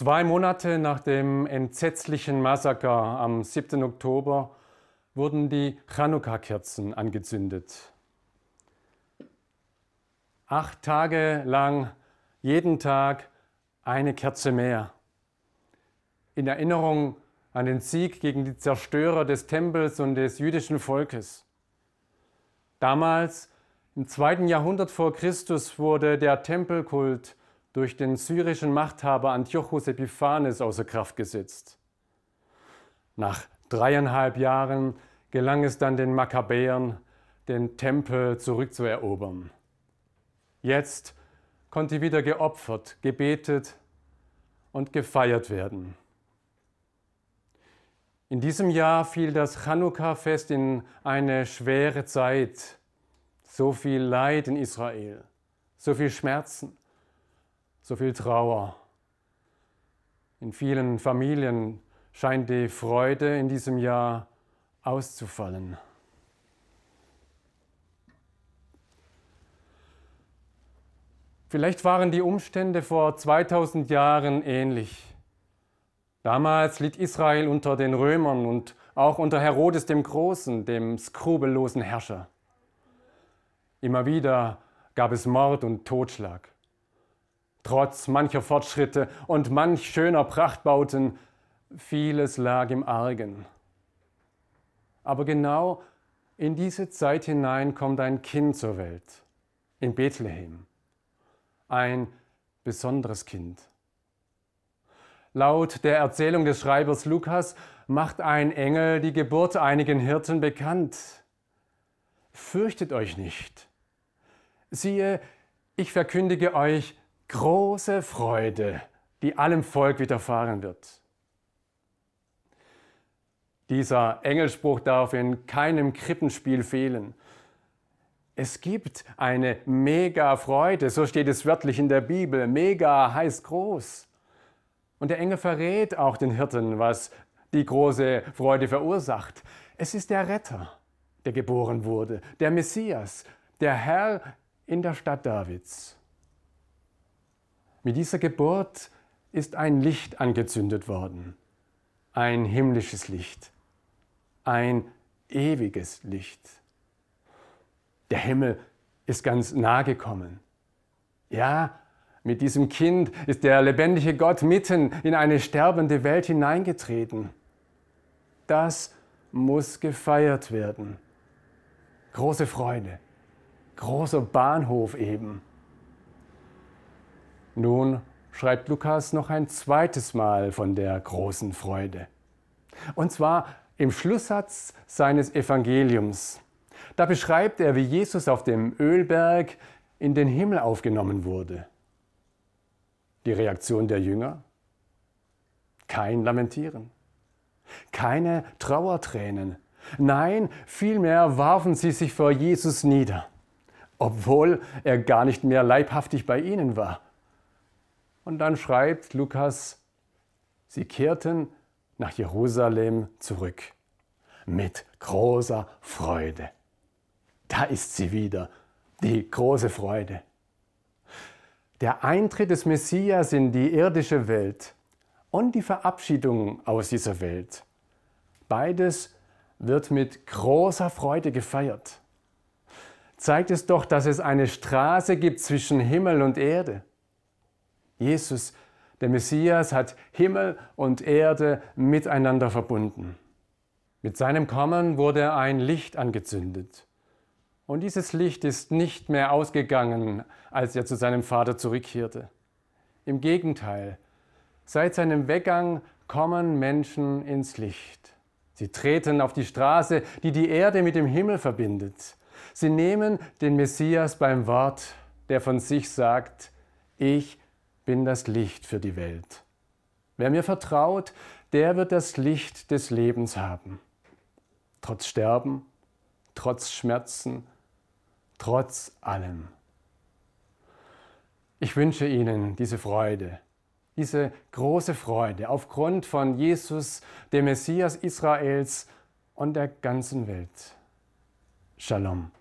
Zwei Monate nach dem entsetzlichen Massaker am 7. Oktober wurden die Chanukka-Kerzen angezündet. Acht Tage lang, jeden Tag eine Kerze mehr. In Erinnerung an den Sieg gegen die Zerstörer des Tempels und des jüdischen Volkes. Damals, im zweiten Jahrhundert vor Christus, wurde der Tempelkult durch den syrischen Machthaber Antiochus Epiphanes außer Kraft gesetzt. Nach dreieinhalb Jahren gelang es dann den Makkabäern, den Tempel zurückzuerobern. Jetzt konnte wieder geopfert, gebetet und gefeiert werden. In diesem Jahr fiel das Chanukka-Fest in eine schwere Zeit. So viel Leid in Israel, so viel Schmerzen so viel Trauer. In vielen Familien scheint die Freude in diesem Jahr auszufallen. Vielleicht waren die Umstände vor 2000 Jahren ähnlich. Damals litt Israel unter den Römern und auch unter Herodes dem Großen, dem skrupellosen Herrscher. Immer wieder gab es Mord und Totschlag trotz mancher Fortschritte und manch schöner Prachtbauten, vieles lag im Argen. Aber genau in diese Zeit hinein kommt ein Kind zur Welt, in Bethlehem. Ein besonderes Kind. Laut der Erzählung des Schreibers Lukas macht ein Engel die Geburt einigen Hirten bekannt. Fürchtet euch nicht. Siehe, ich verkündige euch große Freude, die allem Volk widerfahren wird. Dieser Engelspruch darf in keinem Krippenspiel fehlen. Es gibt eine Mega-Freude, so steht es wörtlich in der Bibel. Mega heißt groß. Und der Engel verrät auch den Hirten, was die große Freude verursacht. Es ist der Retter, der geboren wurde, der Messias, der Herr in der Stadt Davids. Mit dieser Geburt ist ein Licht angezündet worden, ein himmlisches Licht, ein ewiges Licht. Der Himmel ist ganz nah gekommen. Ja, mit diesem Kind ist der lebendige Gott mitten in eine sterbende Welt hineingetreten. Das muss gefeiert werden. Große Freude, großer Bahnhof eben. Nun schreibt Lukas noch ein zweites Mal von der großen Freude. Und zwar im Schlusssatz seines Evangeliums. Da beschreibt er, wie Jesus auf dem Ölberg in den Himmel aufgenommen wurde. Die Reaktion der Jünger? Kein Lamentieren, keine Trauertränen. Nein, vielmehr warfen sie sich vor Jesus nieder, obwohl er gar nicht mehr leibhaftig bei ihnen war. Und dann schreibt Lukas, sie kehrten nach Jerusalem zurück mit großer Freude. Da ist sie wieder, die große Freude. Der Eintritt des Messias in die irdische Welt und die Verabschiedung aus dieser Welt, beides wird mit großer Freude gefeiert. Zeigt es doch, dass es eine Straße gibt zwischen Himmel und Erde. Jesus, der Messias, hat Himmel und Erde miteinander verbunden. Mit seinem Kommen wurde ein Licht angezündet. Und dieses Licht ist nicht mehr ausgegangen, als er zu seinem Vater zurückkehrte. Im Gegenteil, seit seinem Weggang kommen Menschen ins Licht. Sie treten auf die Straße, die die Erde mit dem Himmel verbindet. Sie nehmen den Messias beim Wort, der von sich sagt, ich bin bin das Licht für die Welt. Wer mir vertraut, der wird das Licht des Lebens haben. Trotz Sterben, trotz Schmerzen, trotz allem. Ich wünsche Ihnen diese Freude, diese große Freude aufgrund von Jesus, dem Messias Israels und der ganzen Welt. Shalom.